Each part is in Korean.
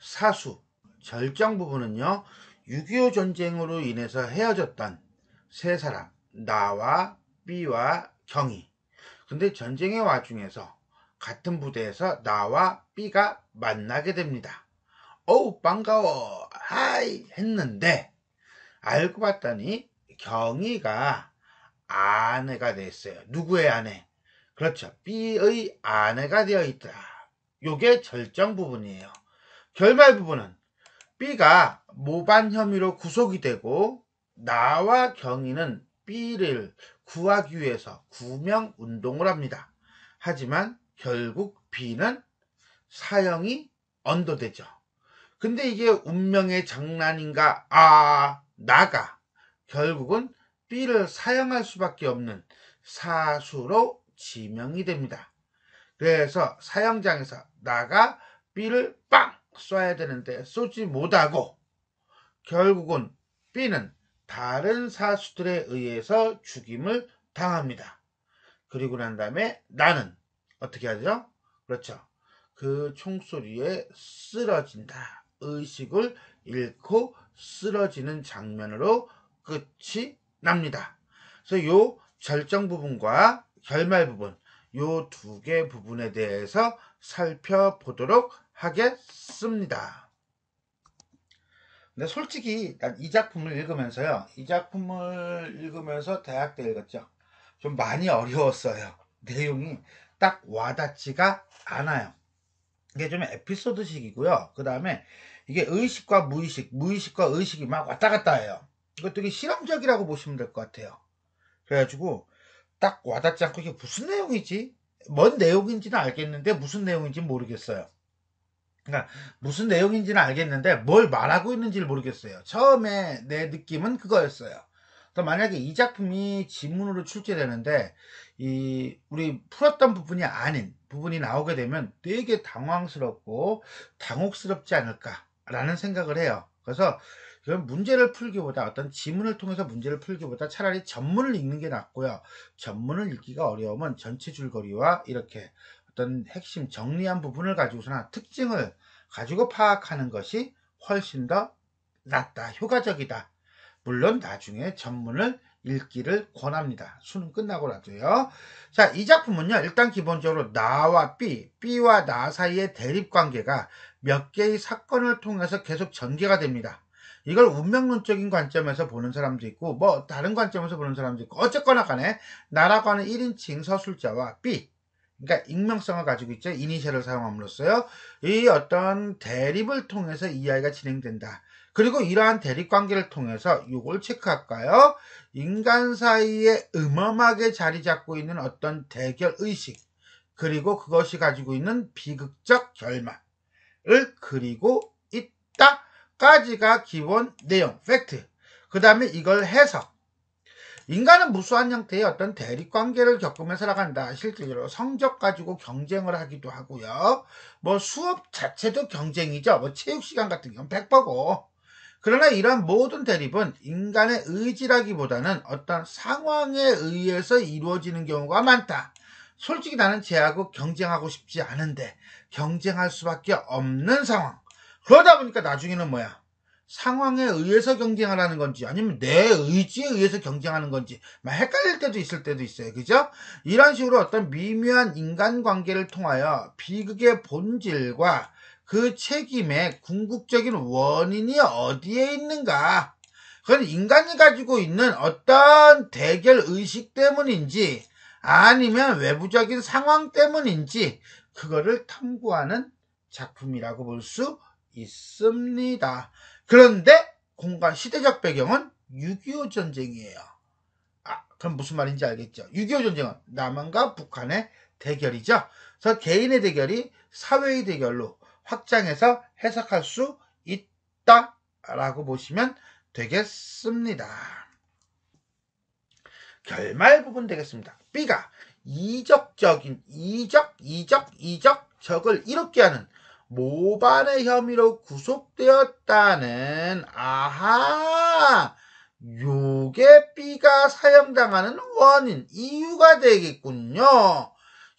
사수 절정 부분은요 6.25 전쟁으로 인해서 헤어졌던 세 사람 나와 B와 경희 근데 전쟁의 와중에서 같은 부대에서 나와 B가 만나게 됩니다 어우 반가워 하이 했는데 알고 봤더니 경희가 아내가 됐어요. 누구의 아내? 그렇죠. B의 아내가 되어 있다. 요게 절정 부분이에요. 결말 부분은 B가 모반 혐의로 구속이 되고 나와 경희는 B를 구하기 위해서 구명 운동을 합니다. 하지만 결국 B는 사형이 언도되죠. 근데 이게 운명의 장난인가? 아, 나가 결국은 B를 사용할 수밖에 없는 사수로 지명이 됩니다. 그래서 사형장에서 나가 B를 빵 쏴야 되는데 쏘지 못하고 결국은 B는 다른 사수들에 의해서 죽임을 당합니다. 그리고 난 다음에 나는 어떻게 하죠? 그렇죠. 그 총소리에 쓰러진다. 의식을 잃고 쓰러지는 장면으로 끝이 납니다. 그래서 요 절정 부분과 결말 부분 요 두 개 부분에 대해서 살펴보도록 하겠습니다. 근데 솔직히 난 이 작품을 읽으면서요. 이 작품을 읽으면서 대학 때 읽었죠. 좀 많이 어려웠어요. 내용이 딱 와닿지가 않아요. 이게 좀 에피소드식이고요. 그 다음에 이게 의식과 무의식, 무의식과 의식이 막 왔다 갔다 해요. 이것들이 실험적이라고 보시면 될 것 같아요. 그래가지고 딱 와닿지 않고 이게 무슨 내용이지? 뭔 내용인지는 알겠는데 무슨 내용인지 는 모르겠어요. 그러니까 무슨 내용인지는 알겠는데 뭘 말하고 있는지를 모르겠어요. 처음에 내 느낌은 그거였어요. 만약에 이 작품이 지문으로 출제되는데 이 우리 풀었던 부분이 아닌 부분이 나오게 되면 되게 당황스럽고 당혹스럽지 않을까라는 생각을 해요. 그래서 그럼 문제를 풀기보다 어떤 지문을 통해서 문제를 풀기보다 차라리 전문을 읽는 게 낫고요. 전문을 읽기가 어려우면 전체 줄거리와 이렇게 어떤 핵심 정리한 부분을 가지고서나 특징을 가지고 파악하는 것이 훨씬 더 낫다, 효과적이다. 물론 나중에 전문을 읽기를 권합니다. 수능 끝나고라도요. 자, 이 작품은요. 일단 기본적으로 나와 B, B와 나 사이의 대립관계가 몇 개의 사건을 통해서 계속 전개가 됩니다. 이걸 운명론적인 관점에서 보는 사람도 있고 뭐 다른 관점에서 보는 사람도 있고 어쨌거나 간에 나라고 하는 1인칭 서술자와 B 그러니까 익명성을 가지고 있죠. 이니셜을 사용함으로써요. 이 어떤 대립을 통해서 이야기가 진행된다. 그리고 이러한 대립관계를 통해서 이걸 체크할까요? 인간 사이에 음험하게 자리 잡고 있는 어떤 대결 의식 그리고 그것이 가지고 있는 비극적 결말을 그리고 있다. 까지가 기본 내용, 팩트. 그 다음에 이걸 해석. 인간은 무수한 형태의 어떤 대립관계를 겪으며 살아간다. 실제로 성적 가지고 경쟁을 하기도 하고요. 뭐 수업 자체도 경쟁이죠. 뭐 체육시간 같은 경우는 1 0 0고 그러나 이러한 모든 대립은 인간의 의지라기보다는 어떤 상황에 의해서 이루어지는 경우가 많다. 솔직히 나는 쟤하고 경쟁하고 싶지 않은데 경쟁할 수밖에 없는 상황. 그러다 보니까 나중에는 뭐야? 상황에 의해서 경쟁하라는 건지 아니면 내 의지에 의해서 경쟁하는 건지 막 헷갈릴 때도 있을 때도 있어요. 그죠? 이런 식으로 어떤 미묘한 인간관계를 통하여 비극의 본질과 그 책임의 궁극적인 원인이 어디에 있는가? 그건 인간이 가지고 있는 어떤 대결 의식 때문인지 아니면 외부적인 상황 때문인지 그거를 탐구하는 작품이라고 볼수 있습니다. 그런데 공간 시대적 배경은 6.25 전쟁이에요. 아, 그럼 무슨 말인지 알겠죠? 6.25 전쟁은 남한과 북한의 대결이죠. 그래서 개인의 대결이 사회의 대결로 확장해서 해석할 수 있다라고 보시면 되겠습니다. 결말 부분 되겠습니다. B가 이적적인 이적 이적 이적 적을 이롭게 하는 모반의 혐의로 구속되었다는 아하 요게 B가 사형당하는 원인 이유가 되겠군요.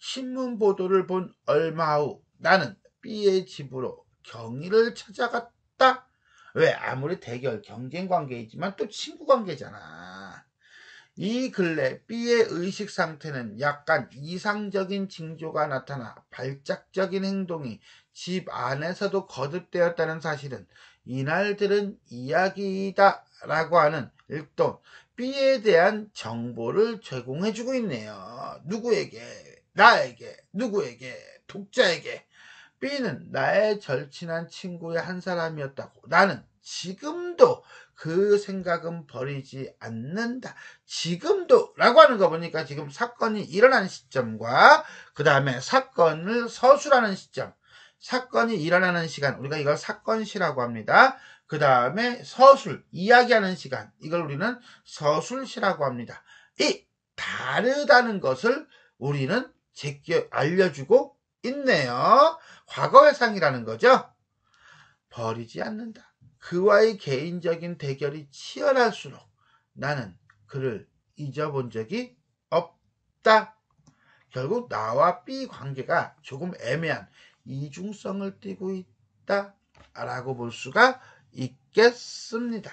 신문 보도를 본 얼마 후 나는 B의 집으로 경위를 찾아갔다. 왜 아무리 대결 경쟁 관계이지만 또 친구 관계잖아. 이 근래 B의 의식 상태는 약간 이상적인 징조가 나타나 발작적인 행동이 집 안에서도 거듭되었다는 사실은 이날들은 이야기이다 라고 하는 일동 B에 대한 정보를 제공해주고 있네요. 누구에게? 나에게, 누구에게, 독자에게. B는 나의 절친한 친구의 한 사람이었다고. 나는 지금도 그 생각은 버리지 않는다. 지금도 라고 하는 거 보니까 지금 사건이 일어난 시점과 그 다음에 사건을 서술하는 시점 사건이 일어나는 시간 우리가 이걸 사건시라고 합니다. 그 다음에 서술 이야기하는 시간 이걸 우리는 서술시라고 합니다. 이 다르다는 것을 우리는 제껴 알려주고 있네요. 과거 회상이라는 거죠. 버리지 않는다. 그와의 개인적인 대결이 치열할수록 나는 그를 잊어본 적이 없다. 결국 나와 B 관계가 조금 애매한 이중성을 띠고 있다. 라고 볼 수가 있겠습니다.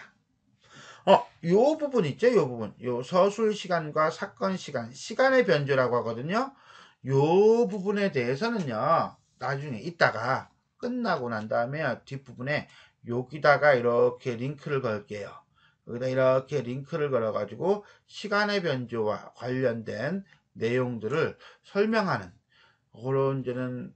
어, 요 부분 있죠? 요 부분. 요 서술 시간과 사건 시간, 시간의 변조라고 하거든요. 요 부분에 대해서는요, 나중에 있다가 끝나고 난 다음에 뒷부분에 여기다가 이렇게 링크를 걸게요. 여기다 이렇게 링크를 걸어가지고 시간의 변조와 관련된 내용들을 설명하는 그런 이제는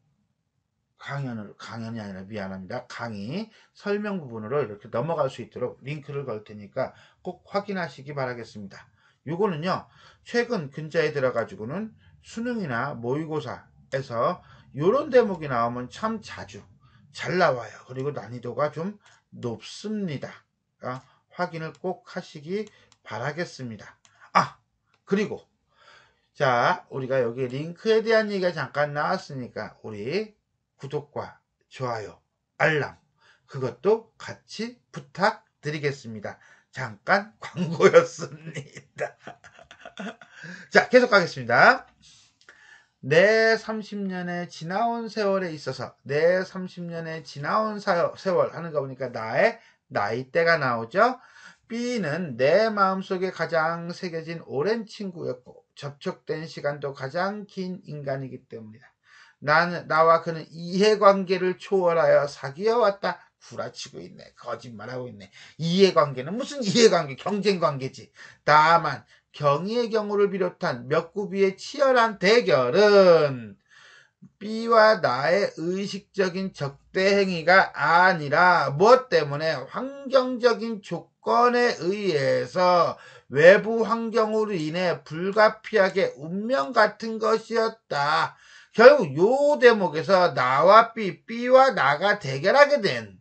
강연을 강연이 아니라 미안합니다. 강의 설명 부분으로 이렇게 넘어갈 수 있도록 링크를 걸 테니까 꼭 확인하시기 바라겠습니다. 요거는요 최근 근자에 들어가지고는 수능이나 모의고사에서 요런 대목이 나오면 참 자주 잘 나와요. 그리고 난이도가 좀 높습니다. 그러니까 확인을 꼭 하시기 바라겠습니다. 아 그리고 자 우리가 여기 링크에 대한 얘기가 잠깐 나왔으니까 우리 구독과 좋아요 알람 그것도 같이 부탁드리겠습니다. 잠깐 광고였습니다. 자 계속 가겠습니다. 내3 0년에 지나온 세월에 있어서 내3 0년에 지나온 세월 하는 거 보니까 나의 나이대가 나오죠. B는 내 마음속에 가장 새겨진 오랜 친구였고 접촉된 시간도 가장 긴 인간이기 때문이다. 나는 나와 그는 이해관계를 초월하여 사귀어 왔다. 구라치고 있네. 거짓말하고 있네. 이해관계는 무슨 이해관계, 경쟁관계지. 다만 경희의 경우를 비롯한 몇 구비의 치열한 대결은 B와 나의 의식적인 적대 행위가 아니라 무엇 때문에 환경적인 조건에 의해서 외부 환경으로 인해 불가피하게 운명 같은 것이었다. 결국 요 대목에서 나와 B, B와 나가 대결하게 된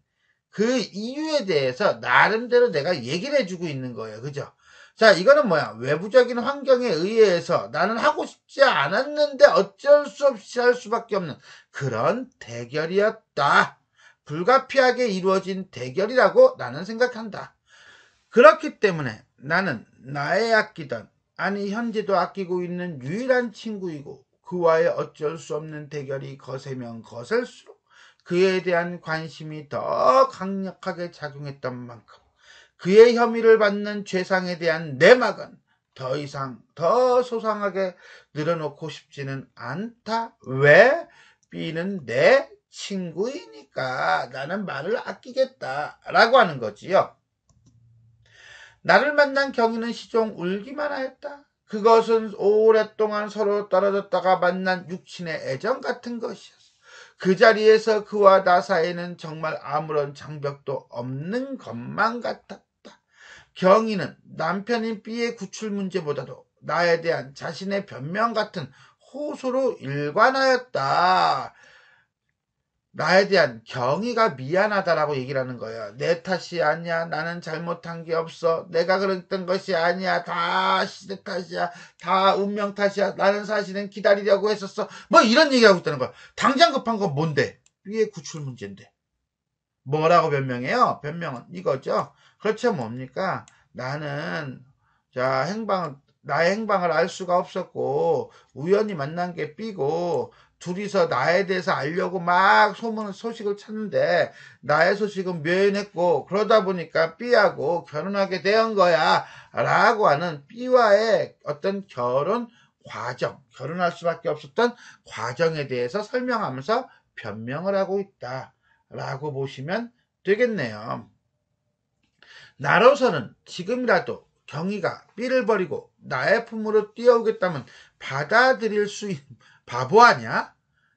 그 이유에 대해서 나름대로 내가 얘기를 해주고 있는 거예요. 그죠? 자, 이거는 뭐야? 외부적인 환경에 의해서 나는 하고 싶지 않았는데 어쩔 수 없이 할 수밖에 없는 그런 대결이었다. 불가피하게 이루어진 대결이라고 나는 생각한다. 그렇기 때문에 나는 나의 아끼던, 아니 현재도 아끼고 있는 유일한 친구이고 그와의 어쩔 수 없는 대결이 거세면 거셀수록 그에 대한 관심이 더 강력하게 작용했던 만큼 그의 혐의를 받는 죄상에 대한 내막은 더 이상 더 소상하게 늘어놓고 싶지는 않다. 왜? B는 내 친구이니까 나는 말을 아끼겠다. 라고 하는 거지요. 나를 만난 경희는 시종 울기만 하였다. 그것은 오랫동안 서로 떨어졌다가 만난 육친의 애정 같은 것이었어. 그 자리에서 그와 나 사이에는 정말 아무런 장벽도 없는 것만 같았다. 경희는 남편인 B의 구출 문제보다도 나에 대한 자신의 변명 같은 호소로 일관하였다. 나에 대한 경의가 미안하다라고 얘기를 하는 거예요. 내 탓이 아니야. 나는 잘못한 게 없어. 내가 그랬던 것이 아니야. 다 시대 탓이야. 다 운명 탓이야. 나는 사실은 기다리려고 했었어. 뭐 이런 얘기하고 있다는 거야. 당장 급한 건 뭔데? 위에 구출 문제인데. 뭐라고 변명해요? 변명은 이거죠. 그렇죠 뭡니까? 나는 자 행방 나의 행방을 알 수가 없었고 우연히 만난 게 B고 둘이서 나에 대해서 알려고 막 소문 소식을 찾는데 나의 소식은 묘연했고 그러다 보니까 B하고 결혼하게 되는 거야라고 하는 B와의 어떤 결혼 과정 결혼할 수밖에 없었던 과정에 대해서 설명하면서 변명을 하고 있다라고 보시면 되겠네요. 나로서는 지금이라도 경희가 삐를 버리고 나의 품으로 뛰어오겠다면 받아들일 수 있는 바보 아니야?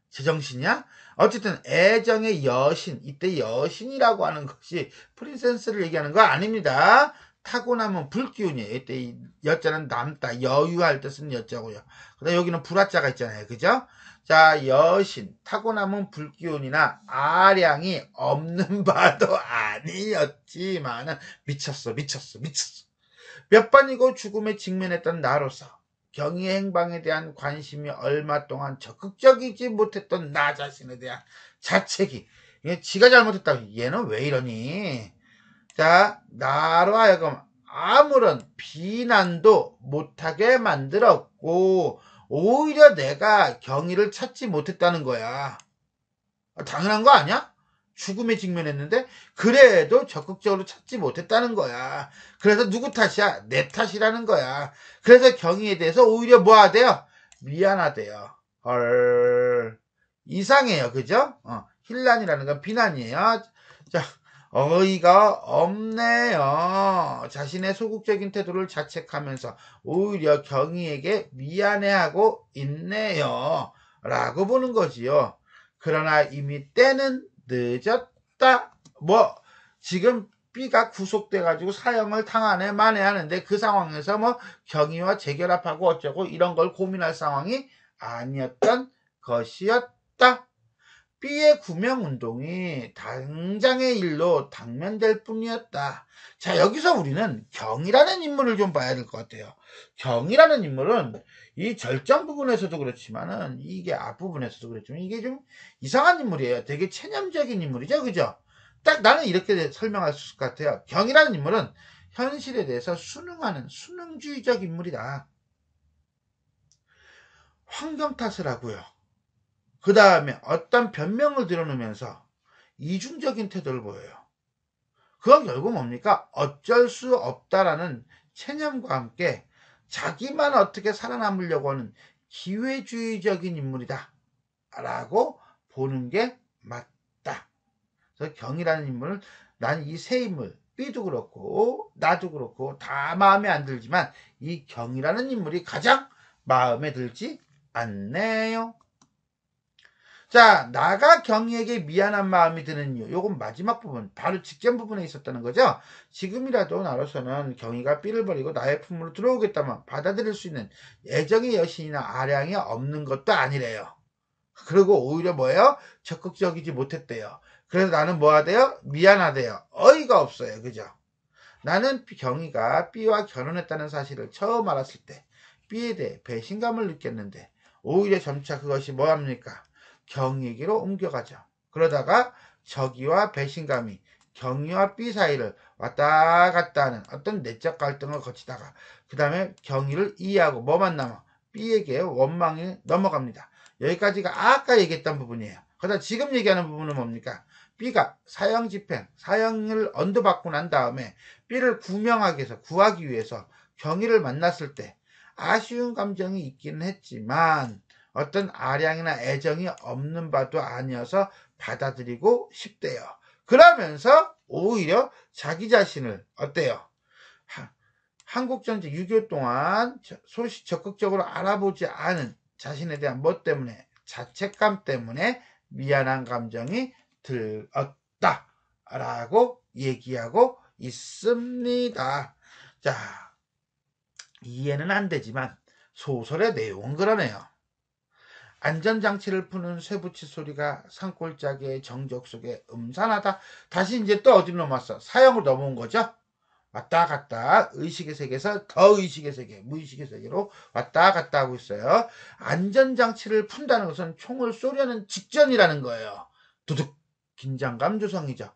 제정신이야? 어쨌든 애정의 여신 이때 여신이라고 하는 것이 프린세스를 얘기하는 거 아닙니다. 타고나면 불기운이에요. 이때 여자는 남다, 여유할 뜻은 여자고요. 그다음 여기는 불화자가 있잖아요. 그죠? 자, 여신, 타고나면 불기운이나 아량이 없는 바도 아니었지만 미쳤어, 미쳤어, 미쳤어. 몇 번이고 죽음에 직면했던 나로서 경의 행방에 대한 관심이 얼마 동안 적극적이지 못했던 나 자신에 대한 자책이 지가 잘못했다고 얘는 왜 이러니? 자, 나로 하여금 아무런 비난도 못하게 만들었고, 오히려 내가 경의를 찾지 못했다는 거야. 아, 당연한 거 아니야? 죽음에 직면했는데, 그래도 적극적으로 찾지 못했다는 거야. 그래서 누구 탓이야? 내 탓이라는 거야. 그래서 경의에 대해서 오히려 뭐 하대요? 미안하대요. 헐. 이상해요. 그죠? 어, 힐란이라는 건 비난이에요. 자. 어이가 없네요. 자신의 소극적인 태도를 자책하면서 오히려 경희에게 미안해하고 있네요. 라고 보는 거지요. 그러나 이미 때는 늦었다. 뭐 지금 B가 구속돼가지고 사형을 당하네 만에 하는데 그 상황에서 뭐 경위와 재결합하고 어쩌고 이런 걸 고민할 상황이 아니었던 것이었다. B의 구명운동이 당장의 일로 당면될 뿐이었다. 자, 여기서 우리는 경이라는 인물을 좀 봐야 될 것 같아요. 경이라는 인물은 이 절정 부분에서도 그렇지만은 이게 앞부분에서도 그렇지만 이게 좀 이상한 인물이에요. 되게 체념적인 인물이죠. 그죠? 딱 나는 이렇게 설명할 수 있을 것 같아요. 경이라는 인물은 현실에 대해서 순응하는 순응주의적 인물이다. 환경 탓을 하고요. 그 다음에 어떤 변명을 드러내면서 이중적인 태도를 보여요. 그건 결국 뭡니까? 어쩔 수 없다라는 체념과 함께 자기만 어떻게 살아남으려고 하는 기회주의적인 인물이다. 라고 보는 게 맞다. 그래서 경이라는 인물은난이 세 인물, B도 그렇고, 나도 그렇고, 다 마음에 안 들지만, 이 경이라는 인물이 가장 마음에 들지 않네요. 자, 나가 경희에게 미안한 마음이 드는 이유. 요건 마지막 부분, 바로 직전 부분에 있었다는 거죠. 지금이라도 나로서는 경희가 삐를 버리고 나의 품으로 들어오겠다면 받아들일 수 있는 애정의 여신이나 아량이 없는 것도 아니래요. 그리고 오히려 뭐예요? 적극적이지 못했대요. 그래서 나는 뭐하대요? 미안하대요. 어이가 없어요. 그죠? 나는 경희가 삐와 결혼했다는 사실을 처음 알았을 때 삐에 대해 배신감을 느꼈는데 오히려 점차 그것이 뭐합니까? 경위기로 옮겨가죠. 그러다가 적의와 배신감이 경의와 삐 사이를 왔다 갔다 하는 어떤 내적 갈등을 거치다가 그 다음에 경의를 이해하고 뭐만 남아? B에게 원망이 넘어갑니다. 여기까지가 아까 얘기했던 부분이에요. 그러다 지금 얘기하는 부분은 뭡니까? B가 사형 집행, 사형을 언도받고 난 다음에 B를 구명하기 위해서, 구하기 위해서 경위를 만났을 때 아쉬운 감정이 있기는 했지만 어떤 아량이나 애정이 없는 바도 아니어서 받아들이고 싶대요. 그러면서 오히려 자기 자신을 어때요? 한국전쟁 6.25 동안 소식 적극적으로 알아보지 않은 자신에 대한 뭐 때문에 자책감 때문에 미안한 감정이 들었다 라고 얘기하고 있습니다. 자 이해는 안 되지만 소설의 내용은 그러네요. 안전장치를 푸는 쇠붙이 소리가 산골짜기의 정적 속에 음산하다. 다시 이제 또 어디로 넘어왔어? 사형을 넘어온 거죠? 왔다 갔다 의식의 세계에서 더 의식의 세계, 무의식의 세계로 왔다 갔다 하고 있어요. 안전장치를 푼다는 것은 총을 쏘려는 직전이라는 거예요. 두둑 긴장감 조성이죠.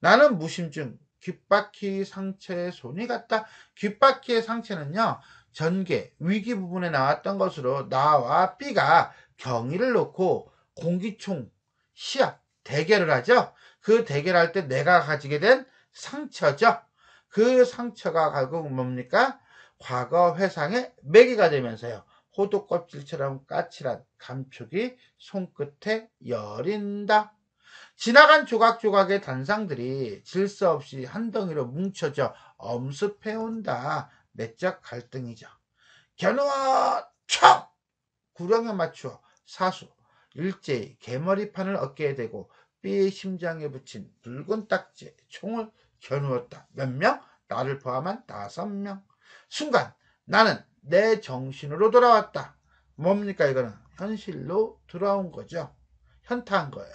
나는 무심증, 귓바퀴 상체의 손이 같다 귓바퀴의 상체는요. 전개, 위기 부분에 나왔던 것으로 나와 B가 경의를 놓고 공기총 시합 대결을 하죠. 그 대결할 때 내가 가지게 된 상처죠. 그 상처가 결국 뭡니까? 과거 회상의 매개가 되면서요. 호두 껍질처럼 까칠한 감촉이 손끝에 여린다. 지나간 조각조각의 단상들이 질서 없이 한 덩이로 뭉쳐져 엄습해온다. 내적 갈등이죠. 견우와 척! 구령에 맞추어 사수, 일제히 개머리판을 어깨에 대고 삐의 심장에 붙인 붉은 딱지에 총을 겨누었다. 몇 명? 나를 포함한 다섯 명. 순간 나는 내 정신으로 돌아왔다. 뭡니까 이거는 현실로 돌아온 거죠. 현타한 거예요.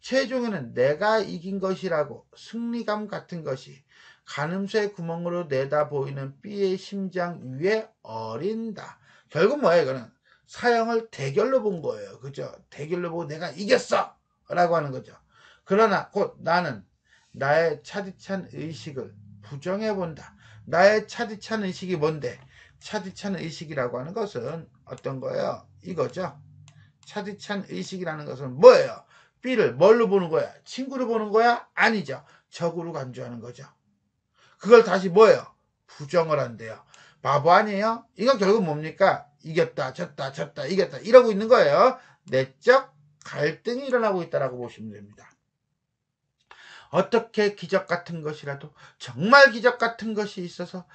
최종에는 내가 이긴 것이라고 승리감 같은 것이 가늠쇠 구멍으로 내다 보이는 삐의 심장 위에 어린다. 결국 뭐야 이거는 사형을 대결로 본 거예요. 그죠? 대결로 보고 내가 이겼어! 라고 하는 거죠. 그러나 곧 나는 나의 차디찬 의식을 부정해 본다. 나의 차디찬 의식이 뭔데? 차디찬 의식이라고 하는 것은 어떤 거예요? 이거죠. 차디찬 의식이라는 것은 뭐예요? B를 뭘로 보는 거야? 친구로 보는 거야? 아니죠. 적으로 간주하는 거죠. 그걸 다시 뭐예요? 부정을 한대요. 바보 아니에요? 이건 결국 뭡니까? 이겼다, 졌다, 졌다, 이겼다 이러고 있는 거예요. 내적 갈등이 일어나고 있다라고 보시면 됩니다. 어떻게 기적 같은 것이라도 정말 기적 같은 것이 있어서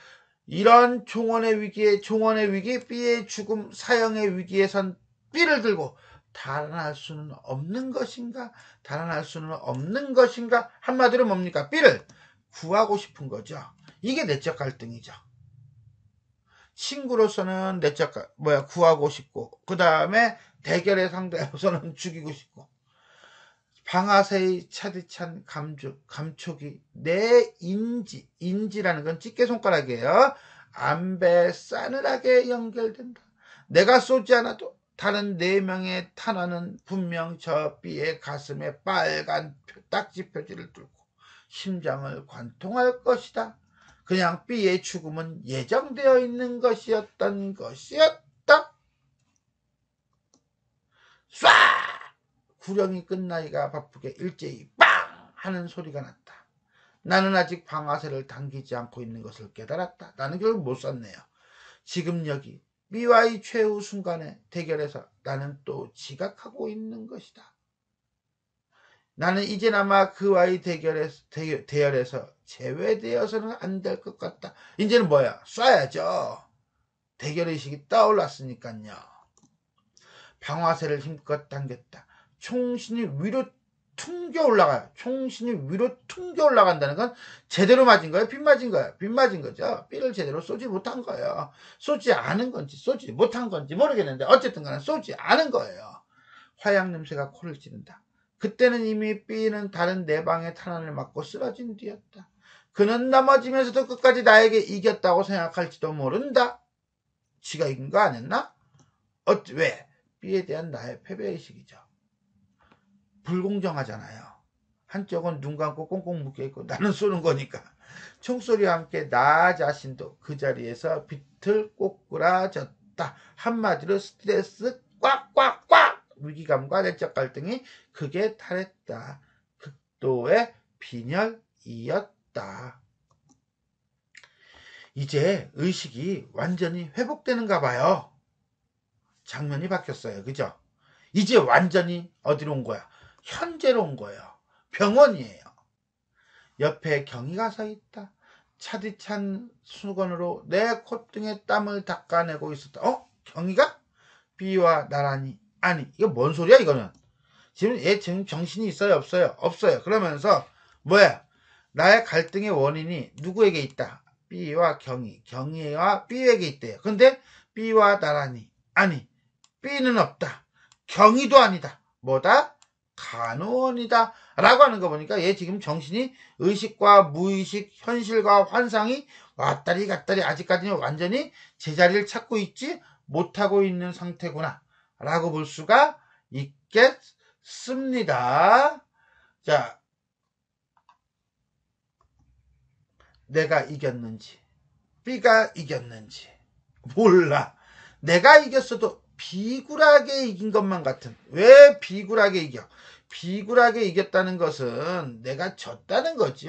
이런 종원의 위기에 종원의 위기 B의 죽음 사형의 위기에선 삐를 들고 달아날 수는 없는 것인가? 달아날 수는 없는 것인가? 한마디로 뭡니까? 삐를 구하고 싶은 거죠. 이게 내적 갈등이죠. 친구로서는 내적 뭐야 구하고 싶고 그 다음에 대결의 상대로서는 죽이고 싶고 방아쇠의 차디찬 감축 감촉이 내 인지 인지라는 건 집게 손가락이에요 안배 싸늘하게 연결된다 내가 쏘지 않아도 다른 네 명의 탄화는 분명 저 B의 가슴에 빨간 딱지 표지를 뚫고 심장을 관통할 것이다. 그냥 B의 죽음은 예정되어 있는 것이었던 것이었다. 쏴! 구령이 끝나기가 바쁘게 일제히 빵! 하는 소리가 났다. 나는 아직 방아쇠를 당기지 않고 있는 것을 깨달았다. 나는 결국 못 샀네요. 지금 여기 B와의 최후 순간의 대결에서 나는 또 지각하고 있는 것이다. 나는 이제 아마 그와의 대결에서, 대열에서 제외되어서는 안 될 것 같다. 이제는 뭐야? 쏴야죠. 대결의식이 떠올랐으니까요. 방화쇠를 힘껏 당겼다. 총신이 위로 퉁겨 올라가요. 총신이 위로 퉁겨 올라간다는 건 제대로 맞은 거예요? 빗 맞은 거예요? 빗 맞은 거죠? 삐를 제대로 쏘지 못한 거예요. 쏘지 않은 건지 쏘지 못한 건지 모르겠는데 어쨌든 간에 쏘지 않은 거예요. 화약 냄새가 코를 찌른다. 그때는 이미 B는 다른 내방의 네 탄환을 맞고 쓰러진 뒤였다. 그는 넘어지면서도 끝까지 나에게 이겼다고 생각할지도 모른다. 지가 이긴 거아니었나 어, 왜? B에 대한 나의 패배의식이죠. 불공정하잖아요. 한쪽은 눈 감고 꽁꽁 묶여있고 나는 쏘는 거니까. 총소리와 함께 나 자신도 그 자리에서 비틀 꼬꾸라졌다. 한마디로 스트레스 꽉꽉꽉! 위기감과 내적 갈등이 극에 달했다. 극도의 빈혈이었다. 이제 의식이 완전히 회복되는가 봐요. 장면이 바뀌었어요. 그죠? 이제 완전히 어디로 온 거야? 현재로 온 거예요. 병원이에요. 옆에 경이가 서 있다. 차디찬 수건으로 내 콧등에 땀을 닦아내고 있었다. 어? 경이가? 비와 나란히 아니 이거 뭔 소리야 이거는 지금 얘 지금 정신이 있어요 없어요 없어요 그러면서 뭐야 나의 갈등의 원인이 누구에게 있다 B와 경희 경희와 B에게 있대요 근데 B와 나라니 아니 B는 없다 경희도 아니다 뭐다 간호원이다 라고 하는 거 보니까 얘 지금 정신이 의식과 무의식 현실과 환상이 왔다리 갔다리 아직까지는 완전히 제자리를 찾고 있지 못하고 있는 상태구나 라고 볼 수가 있겠습니다. 자, 내가 이겼는지, B가 이겼는지, 몰라. 내가 이겼어도 비굴하게 이긴 것만 같은. 왜 비굴하게 이겨? 비굴하게 이겼다는 것은 내가 졌다는 거지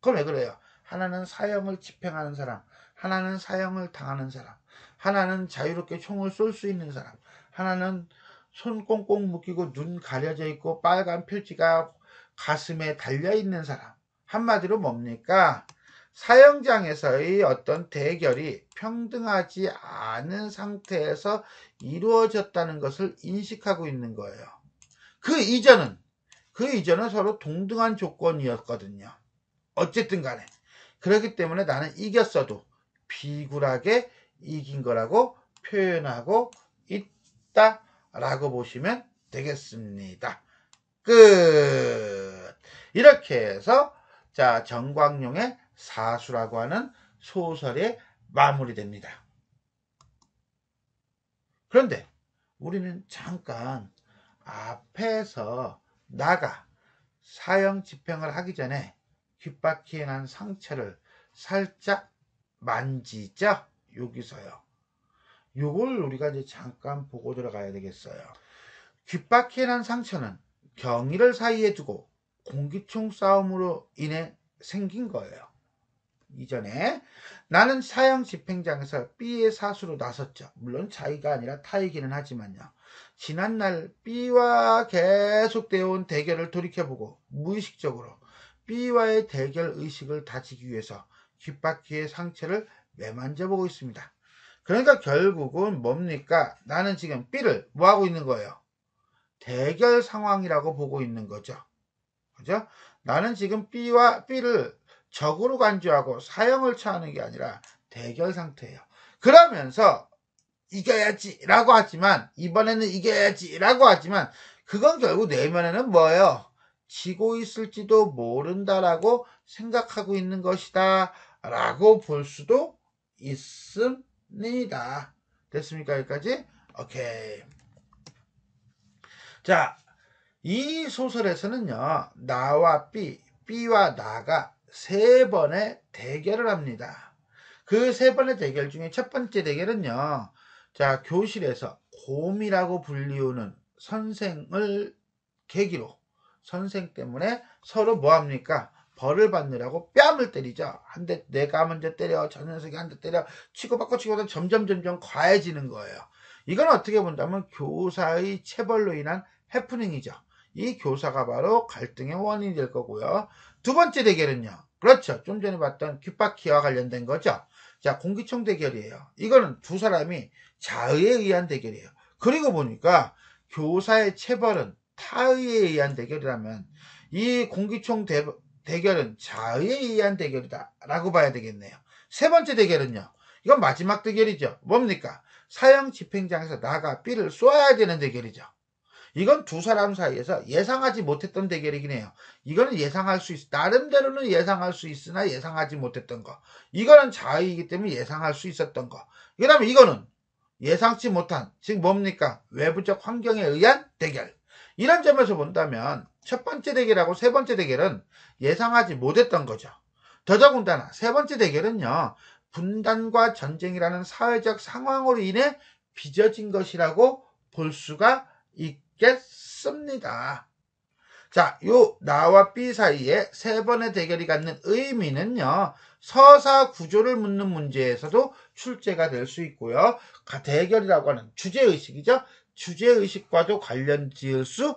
그럼 왜 그래요? 하나는 사형을 집행하는 사람, 하나는 사형을 당하는 사람. 하나는 자유롭게 총을 쏠 수 있는 사람, 하나는 손 꽁꽁 묶이고 눈 가려져 있고 빨간 표지가 가슴에 달려 있는 사람. 한마디로 뭡니까? 사형장에서의 어떤 대결이 평등하지 않은 상태에서 이루어졌다는 것을 인식하고 있는 거예요. 그 이전은, 그 이전은 서로 동등한 조건이었거든요. 어쨌든 간에. 그렇기 때문에 나는 이겼어도 비굴하게 이긴 거라고 표현하고 있다 라고 보시면 되겠습니다. 끝! 이렇게 해서 자 정광용의 사수라고 하는 소설이 마무리됩니다. 그런데 우리는 잠깐 앞에서 나가 사형 집행을 하기 전에 귓바퀴에 난 상처를 살짝 만지죠. 여기서요. 요걸 우리가 이제 잠깐 보고 들어가야 되겠어요. 귓바퀴에 난 상처는 경이를 사이에 두고 공기총 싸움으로 인해 생긴 거예요. 이전에 나는 사형 집행장에서 B의 사수로 나섰죠. 물론 자기가 아니라 타이기는 하지만요. 지난날 B와 계속되어 온 대결을 돌이켜보고 무의식적으로 B와의 대결 의식을 다지기 위해서 귓바퀴의 상처를 매만져보고 있습니다. 그러니까 결국은 뭡니까? 나는 지금 B를 뭐하고 있는 거예요? 대결 상황이라고 보고 있는 거죠. 그죠? 나는 지금 B와 B를 적으로 간주하고 사형을 처하는 게 아니라 대결 상태예요. 그러면서 이겨야지라고 하지만 이번에는 이겨야지라고 하지만 그건 결국 내면에는 뭐예요? 지고 있을지도 모른다라고 생각하고 있는 것이다 라고 볼 수도 있습니다. 됐습니까? 여기까지? 오케이. 자, 이 소설에서는요, 나와 삐, 삐와 나가 세 번의 대결을 합니다. 그 세 번의 대결 중에 첫 번째 대결은요, 자, 교실에서 곰이라고 불리우는 선생을 계기로 선생 때문에 서로 뭐합니까? 벌을 받느라고 뺨을 때리죠. 한 대 내가 먼저 때려 저 녀석이 한 대 때려 치고받고 치고받고 점점 점점 과해지는 거예요. 이건 어떻게 본다면 교사의 체벌로 인한 해프닝이죠. 이 교사가 바로 갈등의 원인이 될 거고요. 두 번째 대결은요. 그렇죠. 좀 전에 봤던 귓바퀴와 관련된 거죠. 자, 공기총 대결이에요. 이거는 두 사람이 자의에 의한 대결이에요. 그리고 보니까 교사의 체벌은 타의에 의한 대결이라면 이 공기총 대, 대결은 자의에 의한 대결이다라고 봐야 되겠네요. 세 번째 대결은요. 이건 마지막 대결이죠. 뭡니까? 사형 집행장에서 나가 삐를 쏘아야 되는 대결이죠. 이건 두 사람 사이에서 예상하지 못했던 대결이긴 해요. 이거는 예상할 수 있, 나름대로는 예상할 수 있으나 예상하지 못했던 거. 이거는 자의이기 때문에 예상할 수 있었던 거. 그 다음에 이거는 예상치 못한, 즉 뭡니까? 외부적 환경에 의한 대결. 이런 점에서 본다면 첫 번째 대결하고 세 번째 대결은 예상하지 못했던 거죠. 더더군다나 세 번째 대결은요, 분단과 전쟁이라는 사회적 상황으로 인해 빚어진 것이라고 볼 수가 있겠습니다. 자, 요 나와 B 사이에 세 번의 대결이 갖는 의미는요. 서사 구조를 묻는 문제에서도 출제가 될 수 있고요. 대결이라고 하는 주제의식이죠. 주제의식과도 관련 지을 수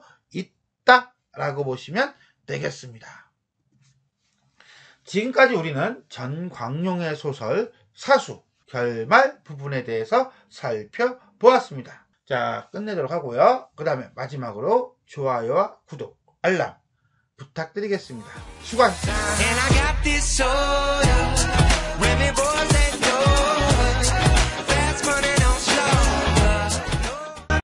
라고 보시면 되겠습니다. 지금까지 우리는 전광용의 소설 사수 결말 부분에 대해서 살펴보았습니다. 자, 끝내도록 하고요. 그 다음에 마지막으로 좋아요와 구독, 알람 부탁드리겠습니다. 수고하셨습니다.